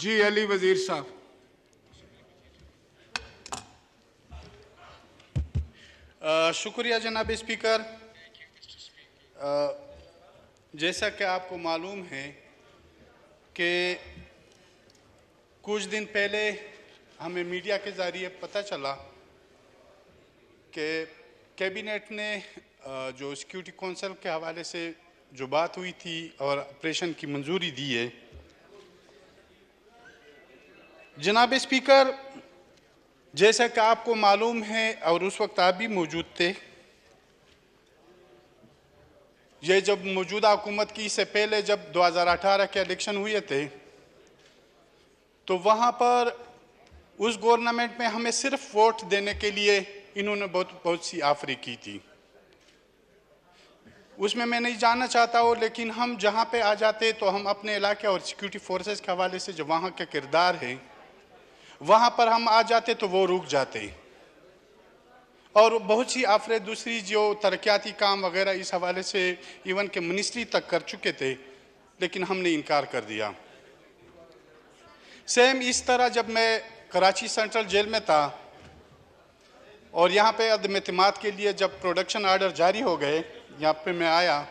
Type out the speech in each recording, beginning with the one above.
जी अली वजीर साहब शुक्रिया जनाब स्पीकर जैसा कि आपको मालूम है कि कुछ दिन पहले हमें मीडिया के ज़रिए पता चला कि कैबिनेट ने जो सिक्योरिटी काउंसिल के हवाले से जो बात हुई थी और ऑपरेशन की मंजूरी दी है जनाब स्पीकर जैसा कि आपको मालूम है और उस वक्त आप भी मौजूद थे ये जब मौजूदा हुकूमत की इससे पहले जब 2018 के इलेक्शन हुए थे तो वहाँ पर उस गवर्नमेंट में हमें सिर्फ वोट देने के लिए इन्होंने बहुत बहुत सी आफरी की थी उसमें मैं नहीं जानना चाहता हूँ लेकिन हम जहाँ पे आ जाते तो हम अपने इलाके और सिक्योरिटी फोर्सेस के हवाले से जो वहाँ के किरदार हैं वहाँ पर हम आ जाते तो वो रुक जाते और बहुत सी आफरे दूसरी जो तरक्याती काम वगैरह इस हवाले से इवन के मिनिस्ट्री तक कर चुके थे लेकिन हमने इनकार कर दिया सेम इस तरह जब मैं कराची सेंट्रल जेल में था और यहाँ पे अदम के लिए जब प्रोडक्शन आर्डर जारी हो गए यहाँ पे मैं आया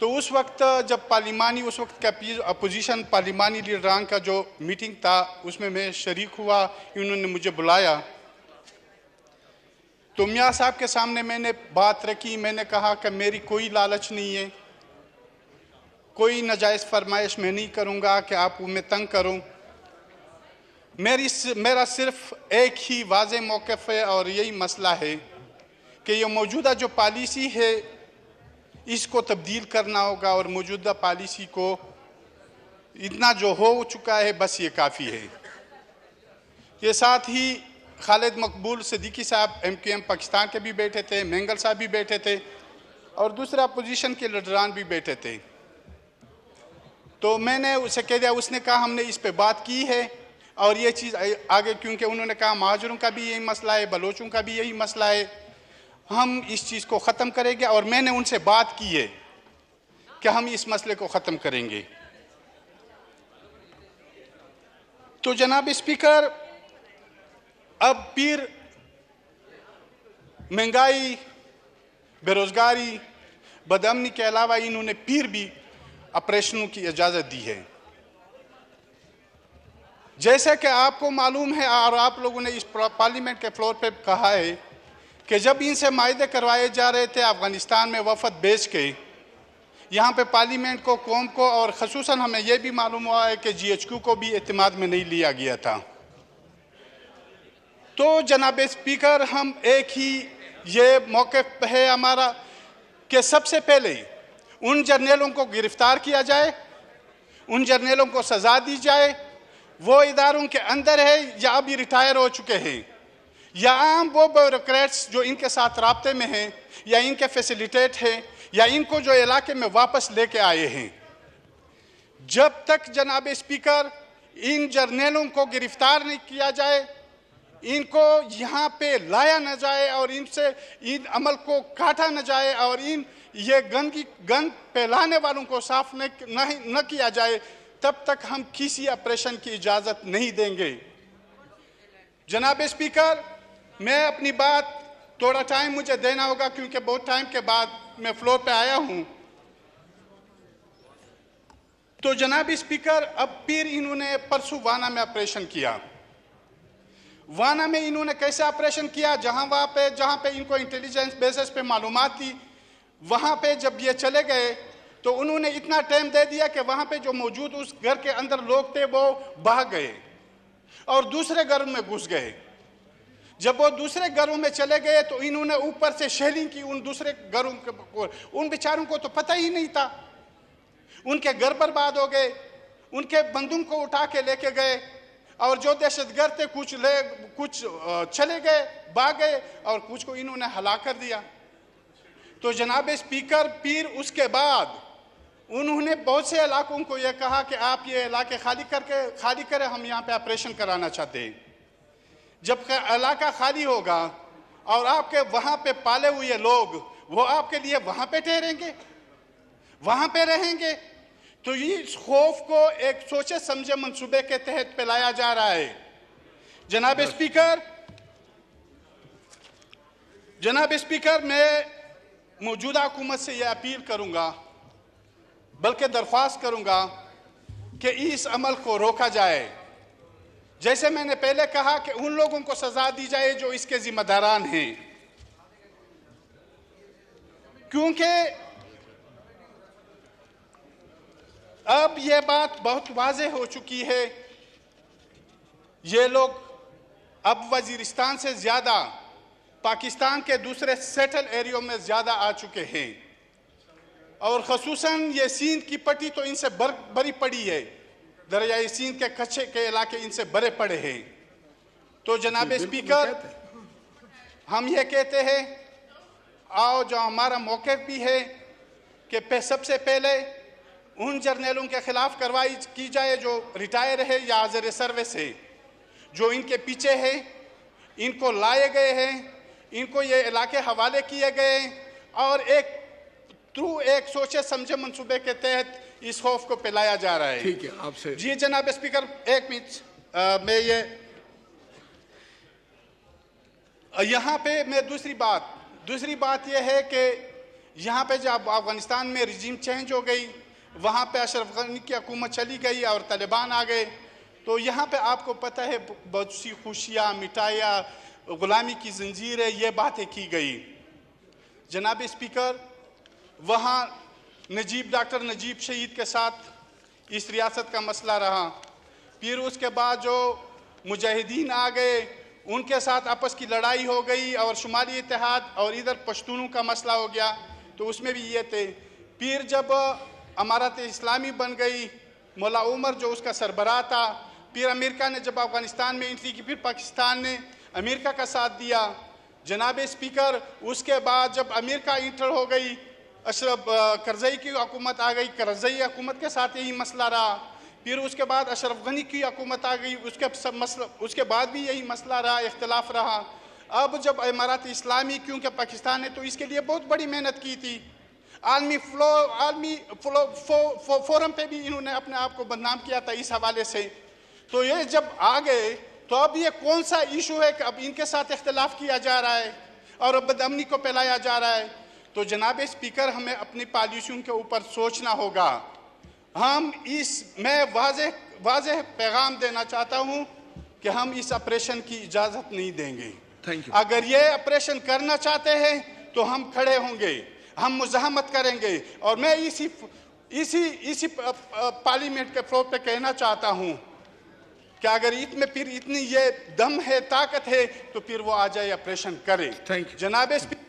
तो उस वक्त जब पार्लिमानी उस वक्त का अपोजिशन पार्लिमानी लीडरान का जो मीटिंग था उसमें मैं शरीक हुआ इन्होंने मुझे बुलाया तो मियाँ साहब के सामने मैंने बात रखी मैंने कहा कि मेरी कोई लालच नहीं है कोई नजायज़ फरमाइश मैं नहीं करूँगा कि आप मैं तंग करूँ मेरी मेरा सिर्फ एक ही वाज मौक़ है और यही मसला है कि ये मौजूदा जो पॉलिसी है इसको तब्दील करना होगा और मौजूदा पॉलिसी को इतना जो हो चुका है बस ये काफ़ी है ये साथ ही खालिद मकबूल सदीकी साहब एम क्यू एम पाकिस्तान के भी बैठे थे मैंगल साहब भी बैठे थे और दूसरा अपोजिशन के लीडरान भी बैठे थे तो मैंने उसे कह दिया उसने कहा हमने इस पर बात की है और ये चीज़ आगे क्योंकि उन्होंने कहा महाजरों का भी यही मसला है बलोचों का भी यही मसला है हम इस चीज़ को ख़त्म करेंगे और मैंने उनसे बात की है कि हम इस मसले को ख़त्म करेंगे तो जनाब स्पीकर अब पीर महंगाई बेरोज़गारी बदमनी के अलावा इन्होंने फिर भी ऑपरेशनों की इजाज़त दी है जैसे कि आपको मालूम है और आप लोगों ने इस पार्लियामेंट के फ्लोर पे कहा है कि जब इनसे माहे करवाए जा रहे थे अफ़गानिस्तान में वफद बेच के यहाँ पे पार्लियामेंट को कौम को और खसूस हमें यह भी मालूम हुआ है कि जी एच क्यू को भी अतमाद में नहीं लिया गया था तो जनाब स्पीकर हम एक ही ये पर है हमारा कि सबसे पहले उन जर्नेलों को गिरफ़्तार किया जाए उन जर्नेलों को सज़ा दी जाए वो इदारों के अंदर है या अभी रिटायर हो चुके हैं या आम वो ब्यूरोक्रेट्स जो इनके साथ रबते में हैं या इनके फैसिलिटेट हैं या इनको जो इलाके में वापस लेके आए हैं जब तक जनाब स्पीकर इन जर्नेलों को गिरफ्तार नहीं किया जाए इनको यहाँ पे लाया न जाए और इनसे इन अमल को काटा न जाए और इन ये गंदगी गंद फैलाने वालों को साफ नहीं न किया जाए तब तक हम किसी ऑपरेशन की इजाज़त नहीं देंगे जनाब स्पीकर मैं अपनी बात थोड़ा टाइम मुझे देना होगा क्योंकि बहुत टाइम के बाद मैं फ्लोर पे आया हूँ तो जनाब स्पीकर अब फिर इन्होंने परसों वाना में ऑपरेशन किया वाना में इन्होंने कैसे ऑपरेशन किया जहां वहां पे जहां पे इनको इंटेलिजेंस बेसिस पे मालूम थी वहां पे जब ये चले गए तो उन्होंने इतना टाइम दे दिया कि वहां पे जो मौजूद उस घर के अंदर लोग थे वो बह गए और दूसरे घर में घुस गए जब वो दूसरे घरों में चले गए तो इन्होंने ऊपर से शेलिंग की उन दूसरे घरों को उन बेचारों को तो पता ही नहीं था उनके घर बर्बाद हो गए उनके बंदूक को उठा के लेके गए और जो दहशतगर्द थे कुछ ले कुछ चले गए भाग गए और कुछ को इन्होंने हला कर दिया तो जनाब स्पीकर पीर उसके बाद उन्होंने बहुत से इलाकों को यह कहा कि आप ये इलाके खाली करके खाली करें हम यहाँ पे ऑपरेशन कराना चाहते हैं जब इलाका खाली होगा और आपके वहां पे पाले हुए लोग वो आपके लिए वहां पे ठहरेंगे वहां पे रहेंगे तो इस खौफ को एक सोचे समझे मंसूबे के तहत पे लाया जा रहा है जनाब स्पीकर जनाब स्पीकर मैं मौजूदा हुकूमत से यह अपील करूंगा बल्कि दरख्वास्त करूंगा कि इस अमल को रोका जाए जैसे मैंने पहले कहा कि उन लोगों को सजा दी जाए जो इसके जिम्मेदारान हैं क्योंकि अब यह बात बहुत वाज हो चुकी है ये लोग अब वजीरिस्तान से ज़्यादा पाकिस्तान के दूसरे सेटल एरियो में ज़्यादा आ चुके हैं और खसूस ये सीन की पट्टी तो इनसे बर, बड़ी पड़ी है दरियाई सिंध के कच्छे के इलाके इनसे बड़े पड़े हैं तो जनाब स्पीकर हम ये कहते हैं और जो हमारा मौके भी है कि सबसे पहले उन जर्नेलों के ख़िलाफ़ कार्रवाई की जाए जो रिटायर है या हाजिर सर्विस है जो इनके पीछे है इनको लाए गए हैं इनको ये इलाके हवाले किए गए और एक थ्रू एक सोचे समझे मंसूबे के तहत इस खौफ को पिलाया जा रहा है ठीक है आपसे जी जनाब स्पीकर एक मिनट मैं ये यहाँ पे मैं दूसरी बात दूसरी बात यह है कि यहाँ पे जब अफगानिस्तान में रिजीम चेंज हो गई वहाँ पे अशरफ गनी की हकूमत चली गई और तालिबान आ गए तो यहाँ पे आपको पता है बहुत सी खुशियाँ मिठाइयाँ गुलामी की जंजीरें ये बातें की गई जनाब स्पीकर वहाँ नजीब डॉक्टर नजीब शहीद के साथ इस रियासत का मसला रहा फिर उसके बाद जो मुजाहिदीन आ गए उनके साथ आपस की लड़ाई हो गई और शुमाली इतिहाद और इधर पश्तूनों का मसला हो गया तो उसमें भी ये थे फिर जब अमारत इस्लामी बन गई मौला उमर जो उसका सरबरा था फिर अमेरिका ने जब अफ़गानिस्तान में एंट्री की फिर पाकिस्तान ने अमेरिका का साथ दिया जनाब स्पीकर उसके बाद जब अमेरिका इंटर हो गई अशरफ करजई की हकूमत आ गई करजई हकूमत के साथ यही मसला रहा फिर उसके बाद अशरफ गनी की हकूमत आ गई उसके सब मसला उसके बाद भी यही मसला रहा इख्तलाफ रहा अब जब इमारत इस्लामी क्योंकि पाकिस्तान ने तो इसके लिए बहुत बड़ी मेहनत की थी आलमी फ्लो आलमी फ्लो फो, फो, फोरम पे भी इन्होंने अपने आप को बदनाम किया था इस हवाले से तो ये जब आ गए तो अब ये कौन सा इशू है कि अब इनके साथ इख्तलाफ किया जा रहा है और बदमनी को फैलाया जा रहा है तो जनाब स्पीकर हमें अपनी पॉलिसियों के ऊपर सोचना होगा हम इस मैं वाज वाज पैगाम देना चाहता हूँ कि हम इस ऑपरेशन की इजाज़त नहीं देंगे थैंक यू अगर ये ऑपरेशन करना चाहते हैं तो हम खड़े होंगे हम मुजामत करेंगे और मैं इसी इसी इसी पार्लियामेंट के फ्लोर पे कहना चाहता हूँ कि अगर इतने फिर इतनी ये दम है ताकत है तो फिर वो आ जाए ऑपरेशन करे थैंक यू जनाब स्पीकर